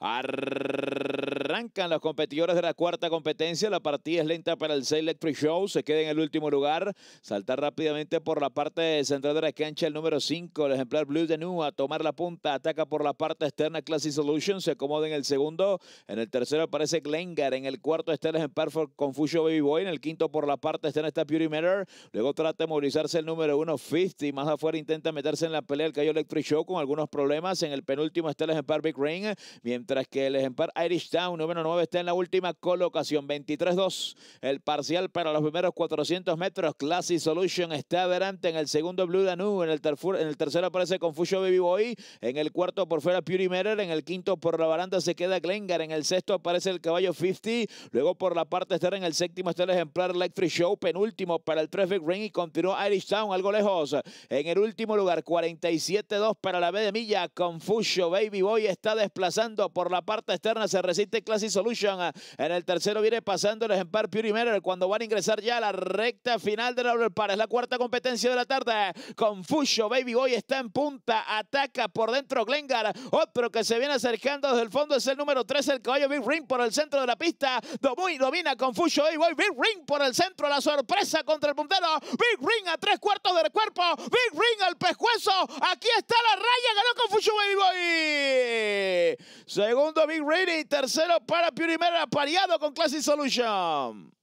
Arr Arrancan los competidores de la cuarta competencia. La partida es lenta para el 6 Electric Show. Se queda en el último lugar. salta rápidamente por la parte central de la cancha el número 5, el ejemplar Blue de Nu, a tomar la punta. Ataca por la parte externa Classy Solution. Se acomoda en el segundo. En el tercero aparece Glengar. En el cuarto está el ejemplar Confucio Baby Boy. En el quinto por la parte externa está Beauty Matter. Luego trata de movilizarse el número 1, y Más afuera intenta meterse en la pelea el Cayo Electric Show con algunos problemas. En el penúltimo está el ejemplar Big Rain. Mientras que el ejemplar Irish Town número 9 está en la última colocación. 23-2 el parcial para los primeros 400 metros. Classy Solution está adelante en el segundo Blue Danube. En el, tercero aparece Confucio Baby Boy. En el cuarto por fuera Purity En el quinto por la baranda se queda Glengar. En el sexto aparece el caballo 50. Luego por la parte externa en el séptimo está el ejemplar Electric Show. Penúltimo para el Traffic Ring y continuó Irish Town algo lejos. En el último lugar 47-2 para la B de Milla. Confucio Baby Boy está desplazando por la parte externa. Se resiste y Solution. Eh, en el tercero viene pasando el ejemplar Pure cuando van a ingresar ya a la recta final de la Es la cuarta competencia de la tarde. Eh, Confucio Baby Boy está en punta. Ataca por dentro Glengar. Otro que se viene acercando desde el fondo es el número 3, el caballo Big Ring por el centro de la pista. Domuy domina Confucio Baby Boy. Big Ring por el centro. La sorpresa contra el puntero. Big Ring a tres cuartos del cuerpo. Big Ring al pescuezo. Aquí está la raya. Ganó Confucio Baby Boy. Segundo Big Ring y tercero para primer pareado apareado con Classic Solution.